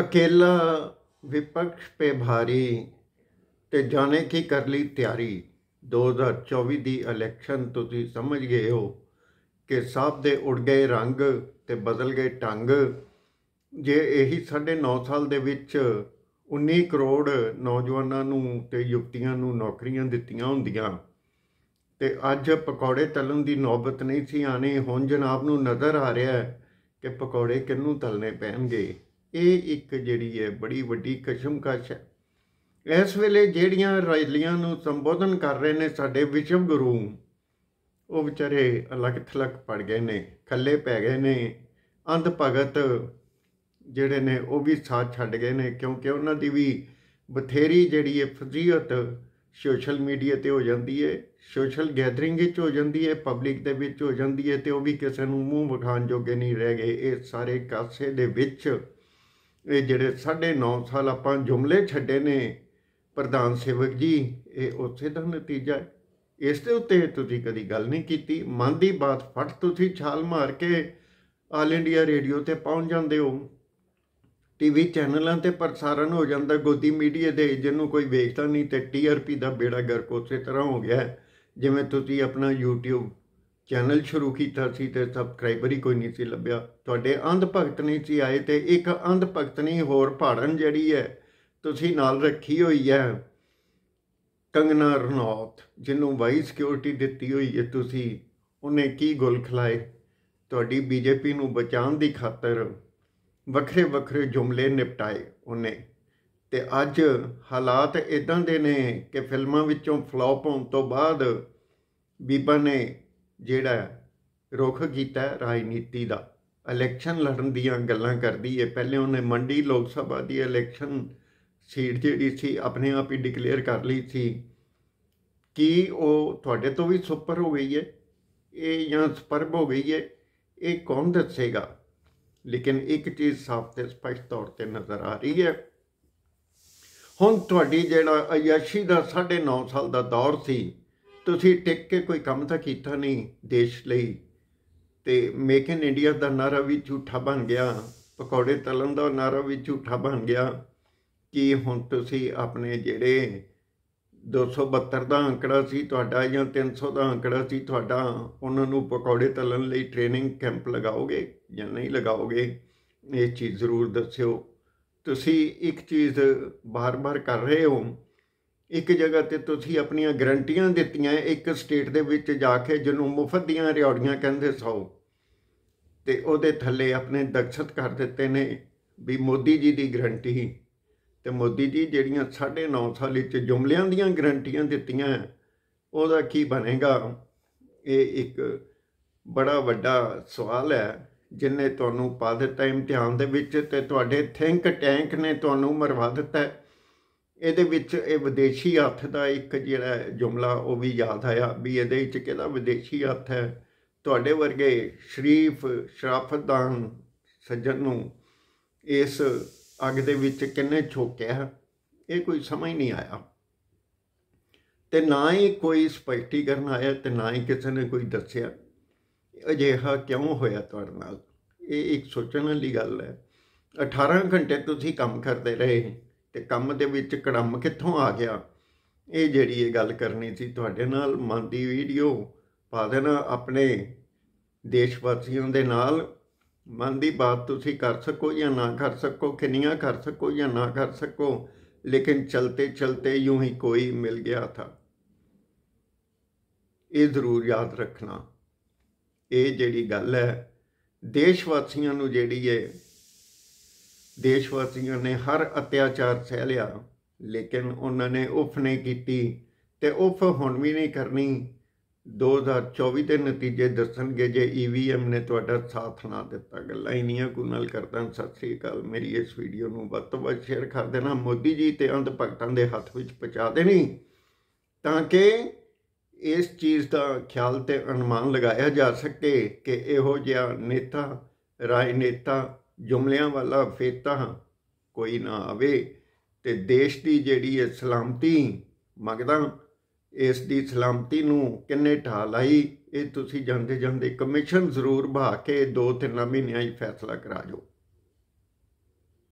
ਅਕੇਲਾ विपक्ष ਪੇ ਭਾਰੀ ਤੇ ਜਾਣੇ ਕੀ ਕਰ ਲਈ ਤਿਆਰੀ 2024 ਦੀ ਇਲੈਕਸ਼ਨ ਤੁਸੀਂ ਸਮਝ ਗਏ ਹੋ ਕਿ ਸਾਹਬ ਦੇ ਉੜ ਗਏ ਰੰਗ ਤੇ ਬਦਲ ਗਏ ਟੰਗ ਜੇ ਇਹੀ ਸਾਡੇ 9 ਸਾਲ ਦੇ ਵਿੱਚ 19 ਕਰੋੜ ਨੌਜਵਾਨਾਂ ਨੂੰ ਤੇ ਯੁਕਤੀਆਂ ਨੂੰ ਨੌਕਰੀਆਂ ਦਿੱਤੀਆਂ ਹੁੰਦੀਆਂ ਤੇ ਅੱਜ ਪਕੌੜੇ ਤਲਣ ਦੀ ਨੌਬਤ ਨਹੀਂ ਸੀ ਆਣੀ ਹੁਣ ਜਨਾਬ ਨੂੰ ਨਜ਼ਰ ਆ ਰਿਹਾ ਹੈ ਕਿ ਪਕੌੜੇ ਕਿੰਨੂੰ ਤਲਨੇ ਪੈਣਗੇ ਇਹ ਇੱਕ ਜਿਹੜੀ ਹੈ ਬੜੀ ਵੱਡੀ ਕਸ਼ਮਕਸ਼ ਹੈ ਇਸ ਵੇਲੇ ਜਿਹੜੀਆਂ ਰੈਲੀਆਂ ਨੂੰ ਸੰਬੋਧਨ ਕਰ ਰਹੇ ਨੇ ਸਾਡੇ ਵਿਸ਼ਵ ਗੁਰੂ ਉਹ ਵਿਚਾਰੇ ਅਲੱਗ ਥਲੱਗ ਪੜ ਗਏ ਨੇ ਖੱਲੇ ਪੈ ਗਏ ਨੇ ਅੰਧ ਭਗਤ ਜਿਹੜੇ ਨੇ ਉਹ ਵੀ ਸਾਥ ਛੱਡ ਗਏ ਨੇ ਕਿਉਂਕਿ ਉਹਨਾਂ ਦੀ ਵੀ ਬਥੇਰੀ ਜਿਹੜੀ ਹੈ ਫਜ਼ੀਅਤ ਸੋਸ਼ਲ ਮੀਡੀਆ ਤੇ ਹੋ ਜਾਂਦੀ ਹੈ ਸੋਸ਼ਲ ਗੈਦਰਿੰਗ ਵਿੱਚ ਹੋ ਜਾਂਦੀ ਹੈ ਪਬਲਿਕ ਦੇ ਵਿੱਚ ਹੋ ਜਾਂਦੀ ਹੈ ਤੇ ਉਹ ਵੀ ਕਿਸੇ ਨੂੰ ਮੂੰਹ ਵਿਖਾਣ ਜੋਗੇ ਨਹੀਂ ਰਹਿ ਗਏ ਇਹ ਸਾਰੇ ਕਾਸੇ ਦੇ ਵਿੱਚ ਇਹ ਜਿਹੜੇ 9.5 ਸਾਲ ਆਪਾਂ ਜੁਮਲੇ ਛੱਡੇ ਨੇ ਪ੍ਰਧਾਨ ਸੇਵਕ ਜੀ ਇਹ ਉੱਥੇ ਦਾ ਨਤੀਜਾ ਹੈ ਇਸ ਦੇ ਉੱਤੇ ਤੁਸੀਂ ਕਦੀ ਗੱਲ ਨਹੀਂ ਕੀਤੀ ਮਨ ਦੀ ਬਾਤ ਫਟ ਤੁਸੀਂ ਛਾਲ ਮਾਰ ਕੇ ਆਲ ਇੰਡੀਆ ਰੇਡੀਓ ਤੇ ਪਹੁੰਚ ਜਾਂਦੇ ਹੋ ਟੀਵੀ ਚੈਨਲਾਂ ਤੇ ਪ੍ਰਸਾਰਣ ਹੋ ਜਾਂਦਾ ਗੋਦੀ ਮੀਡੀਆ ਦੇ ਜਿਹਨੂੰ ਕੋਈ ਵੇਖਦਾ ਨਹੀਂ ਤੇ ਟੀਆਰਪੀ ਦਾ ਬੇੜਾ ਗਰਕ ਉਸੇ ਤਰ੍ਹਾਂ ਹੋ ਗਿਆ ਜਿਵੇਂ ਤੁਸੀਂ ਆਪਣਾ YouTube ਚੈਨਲ ਸ਼ੁਰੂ ਕੀਤਾ ਸੀ ਤੇ ਸਬਸਕ੍ਰਾਈਬਰ ਹੀ ਕੋਈ ਨਹੀਂ ਸੀ ਲੱਭਿਆ ਤੁਹਾਡੇ ਅੰਧ ਭਗਤ ਨਹੀਂ ਸੀ ਆਏ ਤੇ ਇੱਕ ਅੰਧ ਭਗਤ ਨਹੀਂ ਹੋਰ ਭਾੜਨ ਜਿਹੜੀ ਹੈ ਤੁਸੀਂ ਨਾਲ ਰੱਖੀ ਹੋਈ ਹੈ ਕੰਗਨਾ ਰਣੌਤ ਜਿਹਨੂੰ ਵਾਈ ਸਿਕਿਉਰਿਟੀ ਦਿੱਤੀ ਹੋਈ ਹੈ ਤੁਸੀਂ ਉਹਨੇ ਕੀ ਗੁਲ ਖਲਾਏ ਤੁਹਾਡੀ ਬੀਜੇਪੀ ਨੂੰ ਬਚਾਉਣ ਦੀ ਖਾਤਰ ਵੱਖਰੇ ਵੱਖਰੇ ਜੁਮਲੇ ਨਿਪਟਾਏ ਉਹਨੇ ਤੇ ਅੱਜ ਹਾਲਾਤ ਇਦਾਂ ਦੇ ਨੇ ਕਿ ਫਿਲਮਾਂ ਵਿੱਚੋਂ ਫਲॉप ਹੋਣ ਤੋਂ ਬਾਅਦ ਬੀਬਾ ਨੇ ਜਿਹੜਾ ਰੁਖ ਕੀਤਾ ਰਾਜਨੀਤੀ ਦਾ ਇਲੈਕਸ਼ਨ ਲੜਨ ਦੀਆਂ ਗੱਲਾਂ ਕਰਦੀ ਹੈ ਪਹਿਲੇ ਉਹਨੇ ਮੰਡੀ ਲੋਕ ਸਭਾ ਦੀ ਇਲੈਕਸ਼ਨ ਸੀਟ ਜਿਹੜੀ ਸੀ ਆਪਣੇ ਆਪ ਹੀ ਡਿਕਲੇਅਰ ਕਰ ਲਈ ਸੀ ਕਿ ਉਹ ਤੁਹਾਡੇ ਤੋਂ ਵੀ ਸੁਪਰ ਹੋ ਗਈ ਹੈ ਇਹ ਜਾਂ ਸੁਪਰਬ ਹੋ ਗਈ ਹੈ ਇਹ ਕੌਣ ਦੱਸੇਗਾ ਲੇਕਿਨ ਇੱਕ ਚੀਜ਼ ਸਾਫ਼ ਤੇ ਸਪਸ਼ਟ ਤੌਰ ਤੇ ਨਜ਼ਰ ਆ ਰਹੀ ਹੈ ਹੁਣ ਤੁਹਾਡੀ ਜਿਹੜਾ ਅਯਾਸ਼ੀ ਦਾ 9.5 ਸਾਲ ਦਾ ਦੌਰ ਸੀ ਤੁਸੀਂ ਟਿਕ ਕੇ ਕੋਈ ਕੰਮ ਤਾਂ ਕੀਤਾ ਨਹੀਂ ਦੇਸ਼ ਲਈ ਤੇ ਮੇਕ ਇਨ ਇੰਡੀਆ ਦਾ ਨਾਰਾ ਵੀ ਝੂਠਾ ਬਣ ਗਿਆ ਪਕੌੜੇ ਤਲਣ ਦਾ ਨਾਰਾ ਵੀ ਝੂਠਾ ਬਣ ਗਿਆ ਕਿ ਹੁਣ ਤੁਸੀਂ ਆਪਣੇ ਜਿਹੜੇ 272 ਦਾ ਅੰਕੜਾ ਸੀ ਤੁਹਾਡਾ ਜਾਂ 300 ਦਾ ਅੰਕੜਾ ਸੀ ਤੁਹਾਡਾ ਉਹਨਾਂ ਨੂੰ ਪਕੌੜੇ ਤਲਣ ਲਈ ਟ੍ਰੇਨਿੰਗ ਕੈਂਪ ਲਗਾਓਗੇ ਜਾਂ ਨਹੀਂ ਲਗਾਓਗੇ ਇਹ ਚੀਜ਼ ਜ਼ਰੂਰ ਦੱਸਿਓ ਤੁਸੀਂ ਇੱਕ ਚੀਜ਼ ਬਾਰ-ਬਾਰ ਕਰ ਰਹੇ ਹੋ ਇੱਕ ਜਗ੍ਹਾ ਤੇ ਤੁਸੀਂ ਆਪਣੀਆਂ ਗਰੰਟੀਆਂ ਦਿੱਤੀਆਂ ਇੱਕ ਸਟੇਟ ਦੇ ਵਿੱਚ ਜਾ ਕੇ ਜਿਹਨੂੰ ਮੁਫਤ ਦੀਆਂ ਰਿਓੜੀਆਂ ਕਹਿੰਦੇ ਸੌ ਤੇ ਉਹਦੇ ਥੱਲੇ ਆਪਣੇ ਦਖਸ਼ਤ ਕਰ ਦਿੱਤੇ ਨੇ ਵੀ ਮੋਦੀ ਜੀ ਦੀ ਗਰੰਟੀ ਤੇ ਮੋਦੀ ਜੀ ਜਿਹੜੀਆਂ 9.5 ਸਾਲ ਵਿੱਚ ਜੁਮਲਿਆਂ ਦੀਆਂ ਗਰੰਟੀਆਂ ਦਿੱਤੀਆਂ ਉਹਦਾ ਕੀ ਬਣੇਗਾ ਇਹ ਇੱਕ ਬੜਾ ਵੱਡਾ ਸਵਾਲ ਹੈ ਜਿਨੇ ਤੁਹਾਨੂੰ ਪਾ ਦਿੱਤਾ ਇਮਤਿਹਾਨ ਦੇ ਵਿੱਚ ਤੇ ਤੁਹਾਡੇ ਥਿੰਕ ਟੈਂਕ ਨੇ ਤੁਹਾਨੂੰ ਮਰਵਾ ਦਿੱਤਾ ਇਹਦੇ ਵਿੱਚ ਇਹ ਵਿਦੇਸ਼ੀ ਹੱਥ ਦਾ ਇੱਕ ਜਿਹੜਾ ਜੁਮਲਾ ਉਹ ਵੀ ਯਾਦ ਆਇਆ ਵੀ ਇਹਦੇ ਵਿੱਚ ਕਿਹਦਾ ਵਿਦੇਸ਼ੀ ਹੱਥ ਹੈ ਤੁਹਾਡੇ ਵਰਗੇ ਸ਼ਰੀਫ ਸ਼ਰਾਫਤਦਾਨ ਸੱਜਣ ਨੂੰ ਇਸ ਅੱਗ ਦੇ ਵਿੱਚ ਕਿੰਨੇ ਛੋਕਿਆ ਇਹ ਕੋਈ ਸਮਝ ਨਹੀਂ ਆਇਆ ਤੇ ਨਾ ਹੀ ਕੋਈ ਸਪਸ਼ਟੀਕਰਨ ਆਇਆ ਤੇ ਨਾ ਹੀ ਕਿਸੇ ਨੇ ਕੋਈ ਦੱਸਿਆ ਅਜਿਹਾ ਕਿਉਂ ਹੋਇਆ ਤੁਹਾਡੇ ਨਾਲ ਇਹ ਇੱਕ ਸੋਚਣ ਵਾਲੀ ਗੱਲ ਹੈ 18 ਘੰਟੇ ਤੁਸੀਂ ਕੰਮ ਕਰਦੇ ਰਹੇ ਤੇ ਕੰਮ ਦੇ ਵਿੱਚ ਕੜੰਮ ਕਿੱਥੋਂ ਆ ਗਿਆ ਇਹ ਜਿਹੜੀ ਇਹ ਗੱਲ ਕਰਨੀ ਸੀ ਤੁਹਾਡੇ ਨਾਲ ਮਨ ਦੀ ਵੀਡੀਓ ਪਾ ਦੇਣਾ ਆਪਣੇ ਦੇਸ਼ ਵਾਸੀਆਂ ਦੇ ਨਾਲ ਮਨ ਦੀ ਬਾਤ ਤੁਸੀਂ ਕਰ ਸਕੋ ਜਾਂ ਨਾ ਕਰ ਸਕੋ ਕਿੰਨੀਆਂ ਕਰ ਸਕੋ ਜਾਂ ਨਾ ਕਰ ਸਕੋ ਲੇਕਿਨ ਚਲਤੇ ਚਲਤੇ यूं ਹੀ ਕੋਈ ਮਿਲ ਗਿਆ ਥਾ ਇਹ ਜ਼ਰੂਰ ਯਾਦ ਰੱਖਣਾ ਇਹ ਜਿਹੜੀ ਗੱਲ ਹੈ ਦੇਸ਼ ਵਾਸੀਆਂ ਨੂੰ ਜਿਹੜੀ ਹੈ ਦੇਸ਼ ਵਾਸੀਆਂ ਨੇ ਹਰ ਅਤਿਆਚਾਰ ਸਹਿ ਲਿਆ ਲੇਕਿਨ ਉਹਨਾਂ ਨੇ ਉਫ ਨਹੀਂ ਕੀਤੀ ਤੇ ਉਫ ਹੁਣ ਵੀ ਨਹੀਂ ਕਰਨੀ 2024 ਦੇ ਨਤੀਜੇ ਦੱਸਣਗੇ ਜੇ ਈਵੀਐਮ ਨੇ ਤੁਹਾਡਾ ਸਾਥ ਨਾ ਦਿੱਤਾ ਗੱਲਾਂ ਇੰਨੀਆਂ ਕੁ ਨਾਲ ਕਰਦਾ ਸਤਿ ਸ੍ਰੀ ਅਕਾਲ ਮੇਰੀ ਇਸ ਵੀਡੀਓ ਨੂੰ ਵੱਧ ਤੋਂ ਵੱਧ ਸ਼ੇਅਰ ਕਰ ਦੇਣਾ ਮੋਦੀ ਜੀ ਤੇ ਅੰਤ ਭਗਤਾਂ ਦੇ ਹੱਥ ਵਿੱਚ ਪਹੁੰਚਾ ਦੇਣੀ ਤਾਂ ਕਿ ਇਸ ਚੀਜ਼ ਦਾ ਖਿਆਲ ਤੇ ਅਨੁਮਾਨ ਲਗਾਇਆ ਜਾ ਸਕੇ ਕਿ ਇਹੋ ਜਿਹਾ ਨੇਤਾ ਰਾਜਨੇਤਾ ਜੁਮਲਿਆਂ ਵਾਲਾ ਫੇਤਾ ਕੋਈ ਨਾ ਆਵੇ ਤੇ ਦੇਸ਼ ਦੀ ਜਿਹੜੀ ਹੈ ਸਲਾਮਤੀ ਮੰਗਦਾ ਇਸ ਦੀ ਸਲਾਮਤੀ ਨੂੰ ਕਿੰਨੇ ਢਾ ਲਈ ਇਹ ਤੁਸੀਂ ਜਾਂਦੇ ਜਾਂਦੇ ਕਮਿਸ਼ਨ ਜ਼ਰੂਰ ਬਹਾ ਕੇ 2-3 ਮਹੀਨਿਆਂ ਹੀ ਫੈਸਲਾ ਕਰਾ ਜੋ